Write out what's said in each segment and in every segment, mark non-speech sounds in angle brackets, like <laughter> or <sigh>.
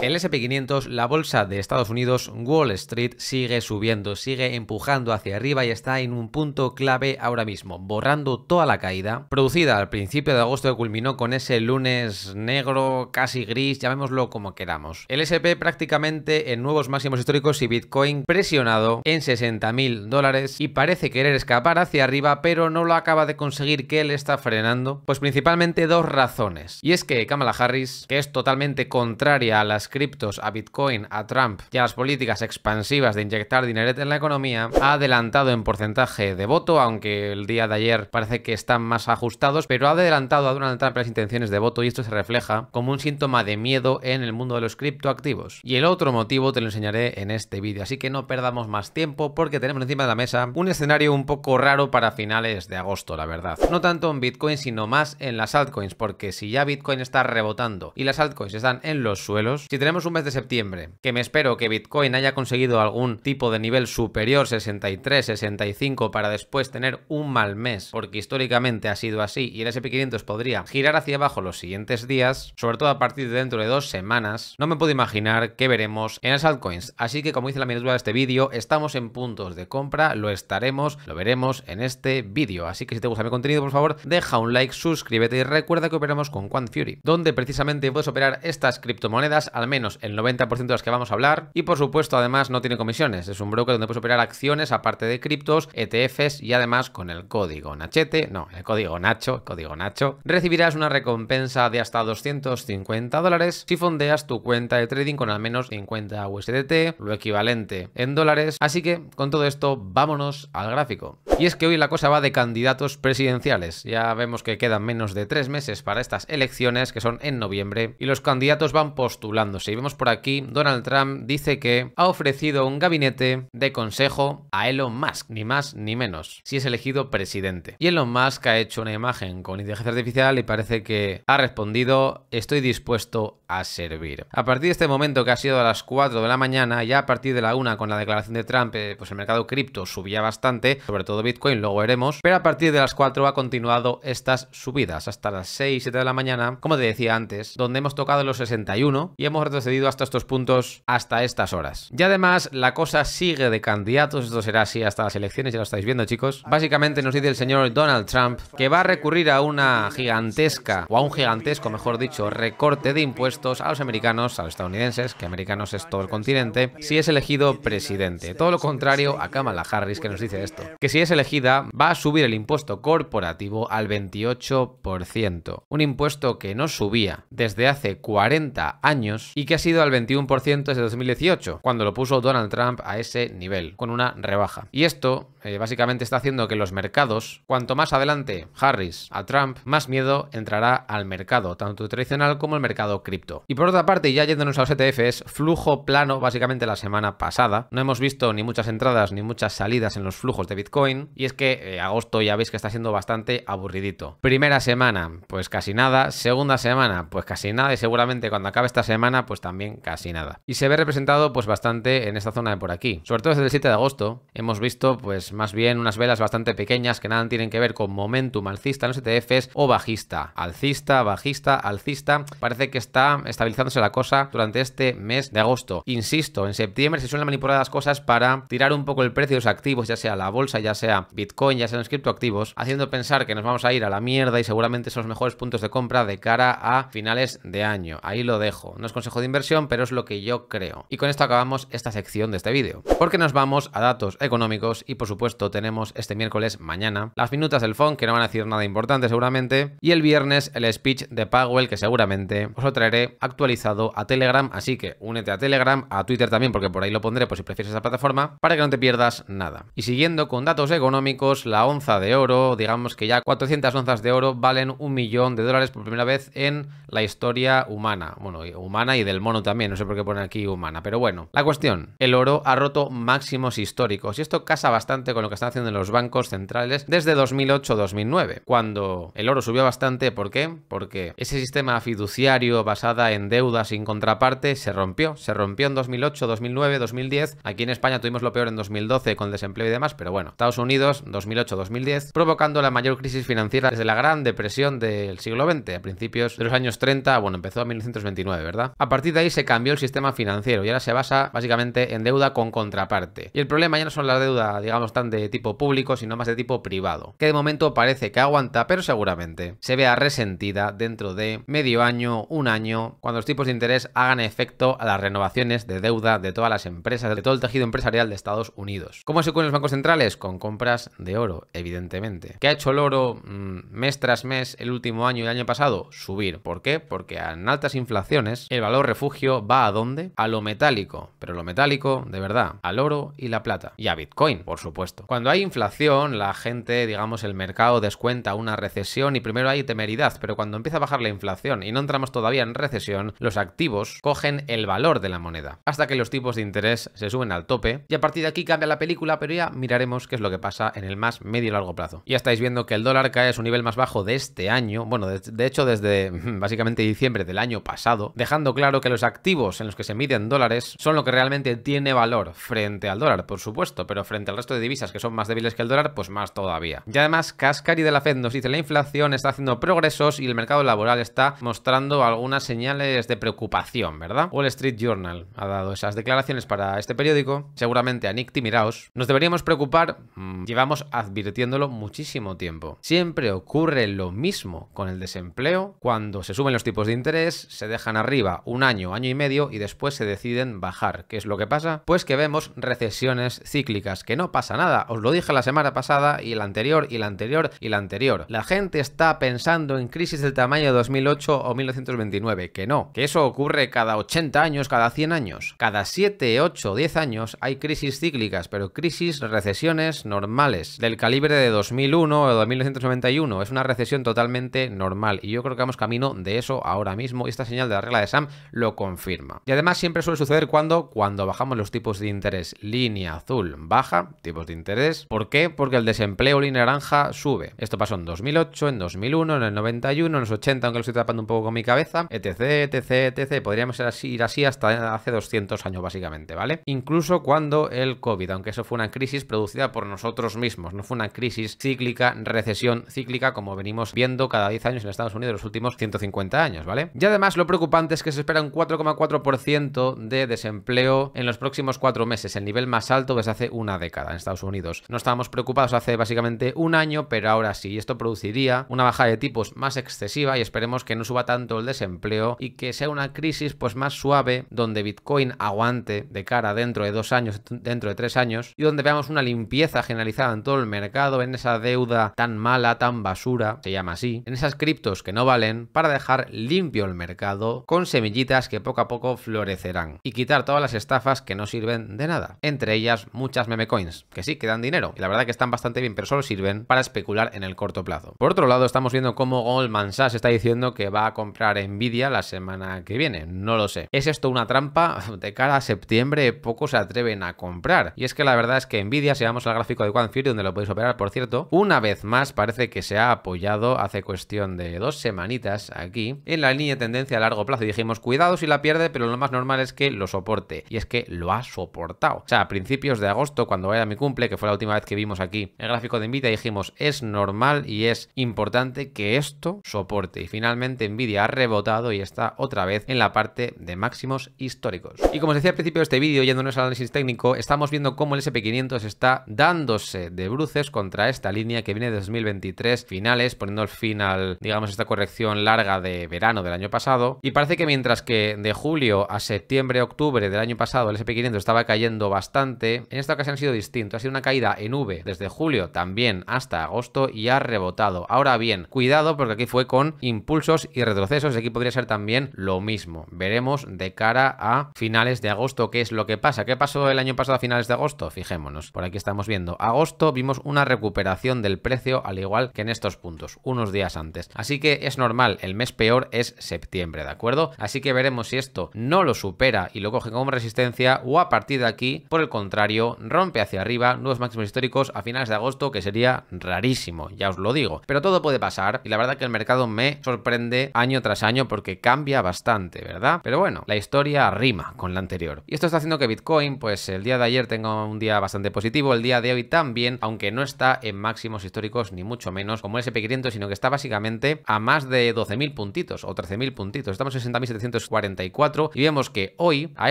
El SP500, la bolsa de Estados Unidos, Wall Street, sigue subiendo, sigue empujando hacia arriba y está en un punto clave ahora mismo, borrando toda la caída producida al principio de agosto que culminó con ese lunes negro, casi gris, llamémoslo como queramos. El SP prácticamente en nuevos máximos históricos y Bitcoin presionado en 60 mil dólares y parece querer escapar hacia arriba, pero no lo acaba de conseguir, que le está frenando? Pues principalmente dos razones. Y es que Kamala Harris, que es totalmente contraria a la las criptos, a Bitcoin, a Trump y a las políticas expansivas de inyectar dinero en la economía, ha adelantado en porcentaje de voto, aunque el día de ayer parece que están más ajustados, pero ha adelantado a Donald Trump las intenciones de voto y esto se refleja como un síntoma de miedo en el mundo de los criptoactivos. Y el otro motivo te lo enseñaré en este vídeo, así que no perdamos más tiempo porque tenemos encima de la mesa un escenario un poco raro para finales de agosto, la verdad. No tanto en Bitcoin, sino más en las altcoins, porque si ya Bitcoin está rebotando y las altcoins están en los suelos, si tenemos un mes de septiembre, que me espero que Bitcoin haya conseguido algún tipo de nivel superior, 63, 65, para después tener un mal mes, porque históricamente ha sido así, y el SP500 podría girar hacia abajo los siguientes días, sobre todo a partir de dentro de dos semanas, no me puedo imaginar qué veremos en las altcoins. Así que, como dice la miniatura de este vídeo, estamos en puntos de compra, lo estaremos, lo veremos en este vídeo. Así que si te gusta mi contenido, por favor, deja un like, suscríbete y recuerda que operamos con Quant Fury, donde precisamente puedes operar estas criptomonedas al menos el 90% de las que vamos a hablar. Y por supuesto, además, no tiene comisiones. Es un broker donde puedes operar acciones aparte de criptos, ETFs y además con el código Nachete, no, el código Nacho, el código Nacho, recibirás una recompensa de hasta 250 dólares si fondeas tu cuenta de trading con al menos 50 USDT, lo equivalente en dólares. Así que con todo esto, vámonos al gráfico. Y es que hoy la cosa va de candidatos presidenciales. Ya vemos que quedan menos de tres meses para estas elecciones que son en noviembre y los candidatos van postulando cuando Y vemos por aquí, Donald Trump dice que ha ofrecido un gabinete de consejo a Elon Musk, ni más ni menos, si es elegido presidente. Y Elon Musk ha hecho una imagen con inteligencia artificial y parece que ha respondido, estoy dispuesto a servir. A partir de este momento que ha sido a las 4 de la mañana, ya a partir de la 1 con la declaración de Trump, eh, pues el mercado cripto subía bastante, sobre todo Bitcoin, luego veremos, pero a partir de las 4 ha continuado estas subidas hasta las 6, 7 de la mañana, como te decía antes, donde hemos tocado los 61 y hemos hemos retrocedido hasta estos puntos, hasta estas horas. Y además, la cosa sigue de candidatos, esto será así hasta las elecciones, ya lo estáis viendo chicos. Básicamente nos dice el señor Donald Trump que va a recurrir a una gigantesca, o a un gigantesco, mejor dicho, recorte de impuestos a los americanos, a los estadounidenses, que americanos es todo el continente, si es elegido presidente. Todo lo contrario a Kamala Harris que nos dice esto, que si es elegida va a subir el impuesto corporativo al 28%, un impuesto que no subía desde hace 40 años y que ha sido al 21% desde 2018, cuando lo puso Donald Trump a ese nivel, con una rebaja. Y esto eh, básicamente está haciendo que los mercados, cuanto más adelante Harris a Trump, más miedo entrará al mercado, tanto tradicional como el mercado cripto. Y por otra parte, ya yéndonos a los ETFs, flujo plano básicamente la semana pasada. No hemos visto ni muchas entradas ni muchas salidas en los flujos de Bitcoin y es que eh, agosto ya veis que está siendo bastante aburridito. Primera semana, pues casi nada. Segunda semana, pues casi nada y seguramente cuando acabe esta semana pues también casi nada. Y se ve representado pues bastante en esta zona de por aquí. Sobre todo desde el 7 de agosto hemos visto pues más bien unas velas bastante pequeñas que nada tienen que ver con momentum alcista en los ETFs o bajista. Alcista, bajista, alcista. Parece que está estabilizándose la cosa durante este mes de agosto. Insisto, en septiembre se suelen manipular las cosas para tirar un poco el precio de los activos, ya sea la bolsa, ya sea Bitcoin, ya sean los criptoactivos, haciendo pensar que nos vamos a ir a la mierda y seguramente son los mejores puntos de compra de cara a finales de año. Ahí lo dejo. No con consejo de inversión, pero es lo que yo creo. Y con esto acabamos esta sección de este vídeo, porque nos vamos a datos económicos y por supuesto tenemos este miércoles mañana las minutas del Fondo que no van a decir nada importante seguramente, y el viernes el speech de Powell, que seguramente os lo traeré actualizado a Telegram, así que únete a Telegram, a Twitter también, porque por ahí lo pondré por si prefieres esa plataforma, para que no te pierdas nada. Y siguiendo con datos económicos, la onza de oro, digamos que ya 400 onzas de oro valen un millón de dólares por primera vez en la historia humana. Bueno, humana y del mono también, no sé por qué pone aquí humana, pero bueno. La cuestión, el oro ha roto máximos históricos y esto casa bastante con lo que están haciendo los bancos centrales desde 2008-2009, cuando el oro subió bastante, ¿por qué? Porque ese sistema fiduciario basada en deuda sin contraparte se rompió, se rompió en 2008, 2009, 2010, aquí en España tuvimos lo peor en 2012 con desempleo y demás, pero bueno, Estados Unidos 2008-2010, provocando la mayor crisis financiera desde la Gran Depresión del siglo XX, a principios de los años 30, bueno, empezó en 1929, ¿verdad? A partir de ahí se cambió el sistema financiero y ahora se basa básicamente en deuda con contraparte. Y el problema ya no son las deudas, digamos, tan de tipo público, sino más de tipo privado, que de momento parece que aguanta, pero seguramente se vea resentida dentro de medio año, un año, cuando los tipos de interés hagan efecto a las renovaciones de deuda de todas las empresas, de todo el tejido empresarial de Estados Unidos. ¿Cómo se cubren los bancos centrales? Con compras de oro, evidentemente. ¿Qué ha hecho el oro mm, mes tras mes el último año y el año pasado? Subir. ¿Por qué? Porque en altas inflaciones valor refugio va a dónde? A lo metálico, pero lo metálico, de verdad, al oro y la plata. Y a Bitcoin, por supuesto. Cuando hay inflación, la gente, digamos, el mercado descuenta una recesión y primero hay temeridad, pero cuando empieza a bajar la inflación y no entramos todavía en recesión, los activos cogen el valor de la moneda, hasta que los tipos de interés se suben al tope y a partir de aquí cambia la película, pero ya miraremos qué es lo que pasa en el más medio y largo plazo. Ya estáis viendo que el dólar cae a su nivel más bajo de este año, bueno, de hecho desde <laughs> básicamente diciembre del año pasado, dejando claro que los activos en los que se miden dólares son lo que realmente tiene valor frente al dólar, por supuesto, pero frente al resto de divisas que son más débiles que el dólar, pues más todavía. Y además, Cascari de la Fed nos dice la inflación está haciendo progresos y el mercado laboral está mostrando algunas señales de preocupación, ¿verdad? Wall Street Journal ha dado esas declaraciones para este periódico, seguramente a Nick Timiraos. Nos deberíamos preocupar, mm, llevamos advirtiéndolo muchísimo tiempo. Siempre ocurre lo mismo con el desempleo cuando se suben los tipos de interés, se dejan arriba un año, año y medio y después se deciden bajar. ¿Qué es lo que pasa? Pues que vemos recesiones cíclicas, que no pasa nada. Os lo dije la semana pasada y la anterior y la anterior y la anterior. La gente está pensando en crisis del tamaño de 2008 o 1929, que no, que eso ocurre cada 80 años, cada 100 años. Cada 7, 8, 10 años hay crisis cíclicas, pero crisis, recesiones normales, del calibre de 2001 o de 1991. Es una recesión totalmente normal y yo creo que vamos camino de eso ahora mismo. ...y Esta señal de la regla de Sam lo confirma. Y además siempre suele suceder cuando, cuando bajamos los tipos de interés, línea azul baja, tipos de interés. ¿Por qué? Porque el desempleo línea naranja sube. Esto pasó en 2008, en 2001, en el 91, en los 80, aunque lo estoy tapando un poco con mi cabeza, etc, etc, etc. Podríamos ir así, así hasta hace 200 años básicamente, ¿vale? Incluso cuando el COVID, aunque eso fue una crisis producida por nosotros mismos, no fue una crisis cíclica, recesión cíclica, como venimos viendo cada 10 años en Estados Unidos los últimos 150 años, ¿vale? Y además lo preocupante es que se espera un 4,4% de desempleo en los próximos cuatro meses, el nivel más alto desde hace una década en Estados Unidos. No estábamos preocupados hace básicamente un año, pero ahora sí. Esto produciría una bajada de tipos más excesiva y esperemos que no suba tanto el desempleo y que sea una crisis pues más suave donde Bitcoin aguante de cara dentro de dos años, dentro de tres años y donde veamos una limpieza generalizada en todo el mercado, en esa deuda tan mala, tan basura, se llama así, en esas criptos que no valen para dejar limpio el mercado con semillas que poco a poco florecerán y quitar todas las estafas que no sirven de nada. Entre ellas muchas meme coins, que sí, que dan dinero y la verdad que están bastante bien, pero solo sirven para especular en el corto plazo. Por otro lado, estamos viendo cómo Goldman Sachs está diciendo que va a comprar Nvidia la semana que viene. No lo sé. ¿Es esto una trampa? <laughs> De cada septiembre pocos se atreven a comprar. Y es que la verdad es que Nvidia, si vamos al gráfico de One donde lo podéis operar, por cierto, una vez más parece que se ha apoyado hace cuestión de dos semanitas aquí en la línea de tendencia a largo plazo y dijimos cuidados cuidado si la pierde, pero lo más normal es que lo soporte. Y es que lo ha soportado. O sea, a principios de agosto, cuando era mi cumple, que fue la última vez que vimos aquí el gráfico de Nvidia, dijimos, es normal y es importante que esto soporte. Y finalmente Nvidia ha rebotado y está otra vez en la parte de máximos históricos. Y como os decía al principio de este vídeo, yéndonos al análisis técnico, estamos viendo cómo el SP500 está dándose de bruces contra esta línea que viene de 2023 finales, poniendo el fin al, digamos, esta corrección larga de verano del año pasado. Y parece que mientras mientras que de julio a septiembre, octubre del año pasado el SP500 estaba cayendo bastante, en esta ocasión ha sido distinto, ha sido una caída en V desde julio también hasta agosto y ha rebotado. Ahora bien, cuidado porque aquí fue con impulsos y retrocesos, aquí podría ser también lo mismo. Veremos de cara a finales de agosto qué es lo que pasa. ¿Qué pasó el año pasado a finales de agosto? Fijémonos, por aquí estamos viendo. Agosto vimos una recuperación del precio al igual que en estos puntos, unos días antes. Así que es normal, el mes peor es septiembre, ¿de acuerdo? Así así que veremos si esto no lo supera y lo coge como resistencia o a partir de aquí, por el contrario, rompe hacia arriba nuevos máximos históricos a finales de agosto, que sería rarísimo, ya os lo digo. Pero todo puede pasar y la verdad que el mercado me sorprende año tras año porque cambia bastante, ¿verdad? Pero bueno, la historia rima con la anterior. Y esto está haciendo que Bitcoin, pues el día de ayer tenga un día bastante positivo, el día de hoy también, aunque no está en máximos históricos ni mucho menos como el SP500, sino que está básicamente a más de 12.000 puntitos o 13.000 puntitos. Estamos en 60.700 1944 y vemos que hoy, a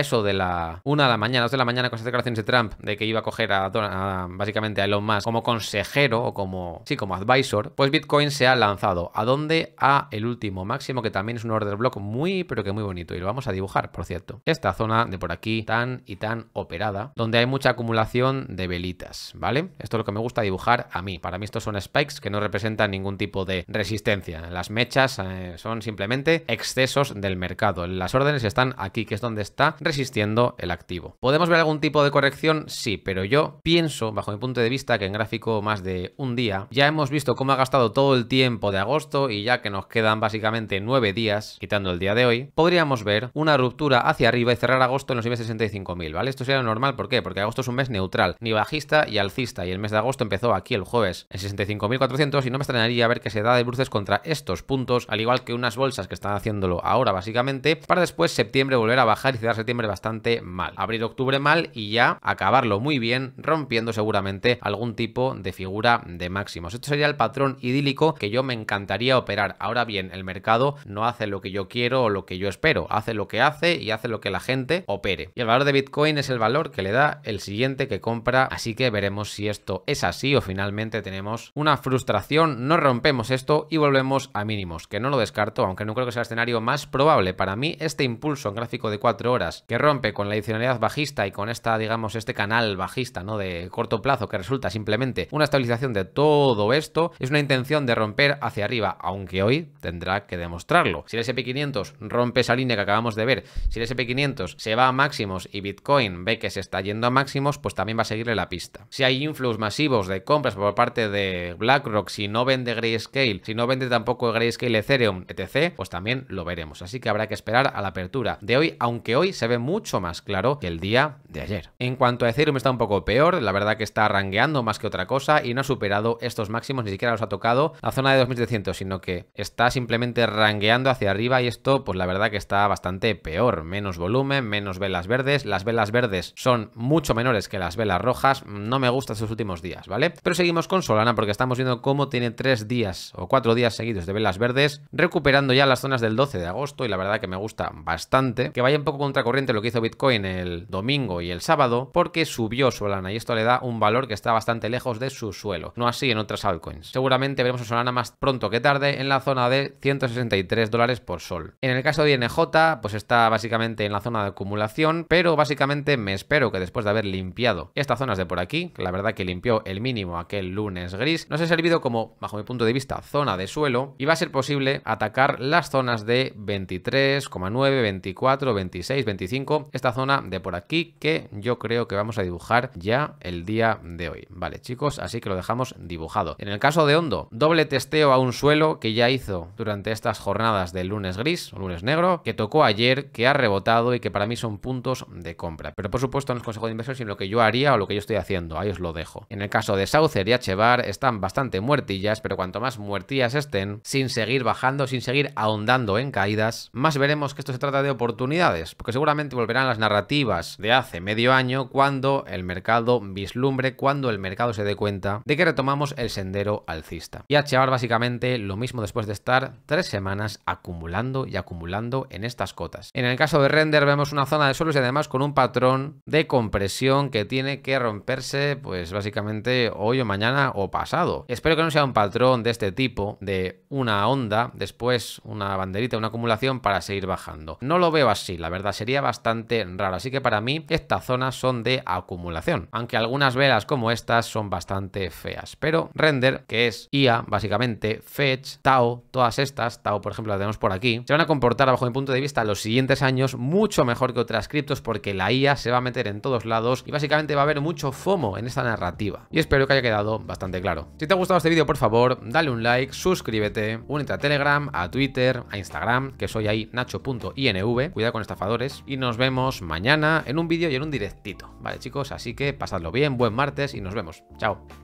eso de la una de la mañana, 2 de la mañana, con esas declaraciones de Trump de que iba a coger a, básicamente a Elon Musk como consejero o como, sí, como advisor, pues Bitcoin se ha lanzado. ¿A dónde? A el último máximo, que también es un order block muy, pero que muy bonito. Y lo vamos a dibujar, por cierto. Esta zona de por aquí, tan y tan operada, donde hay mucha acumulación de velitas, ¿vale? Esto es lo que me gusta dibujar a mí. Para mí estos son spikes que no representan ningún tipo de resistencia. Las mechas eh, son simplemente excesos del mercado las órdenes están aquí, que es donde está resistiendo el activo. ¿Podemos ver algún tipo de corrección? Sí, pero yo pienso, bajo mi punto de vista, que en gráfico más de un día, ya hemos visto cómo ha gastado todo el tiempo de agosto y ya que nos quedan básicamente nueve días, quitando el día de hoy, podríamos ver una ruptura hacia arriba y cerrar agosto en los 65.000, ¿vale? Esto sería normal, ¿por qué? Porque agosto es un mes neutral, ni bajista y alcista, y el mes de agosto empezó aquí el jueves en 65.400 y no me extrañaría ver que se da de bruces contra estos puntos, al igual que unas bolsas que están haciéndolo ahora básicamente para después septiembre volver a bajar y cerrar septiembre bastante mal. Abrir octubre mal y ya acabarlo muy bien rompiendo seguramente algún tipo de figura de máximos. Esto sería el patrón idílico que yo me encantaría operar. Ahora bien, el mercado no hace lo que yo quiero o lo que yo espero, hace lo que hace y hace lo que la gente opere. Y el valor de Bitcoin es el valor que le da el siguiente que compra, así que veremos si esto es así o finalmente tenemos una frustración, no rompemos esto y volvemos a mínimos, que no lo descarto, aunque no creo que sea el escenario más probable para mí, este impulso en gráfico de 4 horas que rompe con la adicionalidad bajista y con esta, digamos, este canal bajista, ¿no? De corto plazo que resulta simplemente una estabilización de todo esto, es una intención de romper hacia arriba, aunque hoy tendrá que demostrarlo. Si el SP500 rompe esa línea que acabamos de ver, si el SP500 se va a máximos y Bitcoin ve que se está yendo a máximos, pues también va a seguirle la pista. Si hay influx masivos de compras por parte de BlackRock, si no vende Grayscale, si no vende tampoco Grayscale Ethereum, etc., pues también lo veremos. Así que habrá que esperar a la apertura de hoy, aunque hoy se ve mucho más claro que el día de ayer. En cuanto a Ethereum está un poco peor, la verdad que está rangueando más que otra cosa y no ha superado estos máximos, ni siquiera los ha tocado la zona de 2300, sino que está simplemente rangueando hacia arriba y esto pues la verdad que está bastante peor, menos volumen, menos velas verdes, las velas verdes son mucho menores que las velas rojas, no me gustan estos últimos días, ¿vale? Pero seguimos con Solana porque estamos viendo cómo tiene tres días o cuatro días seguidos de velas verdes, recuperando ya las zonas del 12 de agosto y la verdad que me gusta bastante, que vaya un poco contracorriente lo que hizo Bitcoin el domingo y el sábado, porque subió Solana y esto le da un valor que está bastante lejos de su suelo, no así en otras altcoins. Seguramente veremos a Solana más pronto que tarde en la zona de 163 dólares por sol. En el caso de INJ, pues está básicamente en la zona de acumulación, pero básicamente me espero que después de haber limpiado estas zonas de por aquí, la verdad que limpió el mínimo aquel lunes gris, nos ha servido como, bajo mi punto de vista, zona de suelo y va a ser posible atacar las zonas de 23 3,9 24, 26, 25, esta zona de por aquí que yo creo que vamos a dibujar ya el día de hoy. Vale, chicos, así que lo dejamos dibujado. En el caso de Hondo, doble testeo a un suelo que ya hizo durante estas jornadas del lunes gris o lunes negro, que tocó ayer, que ha rebotado y que para mí son puntos de compra. Pero por supuesto no es consejo de inversión, sino lo que yo haría o lo que yo estoy haciendo. Ahí os lo dejo. En el caso de Saucer y Achevar están bastante muertillas, pero cuanto más muertillas estén, sin seguir bajando, sin seguir ahondando en caídas, más veremos que esto se trata de oportunidades, porque seguramente volverán las narrativas de hace medio año cuando el mercado vislumbre, cuando el mercado se dé cuenta de que retomamos el sendero alcista. Y llevar básicamente lo mismo después de estar tres semanas acumulando y acumulando en estas cotas. En el caso de Render vemos una zona de suelos y además con un patrón de compresión que tiene que romperse pues básicamente hoy o mañana o pasado. Espero que no sea un patrón de este tipo, de una onda, después una banderita, una acumulación para seguir bajando. No lo veo así, la verdad sería bastante raro, así que para mí estas zonas son de acumulación, aunque algunas velas como estas son bastante feas, pero render, que es IA básicamente, fetch, Tao todas estas, Tao por ejemplo las tenemos por aquí, se van a comportar bajo mi punto de vista los siguientes años mucho mejor que otras criptos porque la IA se va a meter en todos lados y básicamente va a haber mucho FOMO en esta narrativa. Y espero que haya quedado bastante claro. Si te ha gustado este vídeo, por favor, dale un like, suscríbete, únete a Telegram, a Twitter, a Instagram, que soy ahí nacho.inv. Cuidado con estafadores. Y nos vemos mañana en un vídeo y en un directito. Vale, chicos, así que pasadlo bien, buen martes y nos vemos. Chao.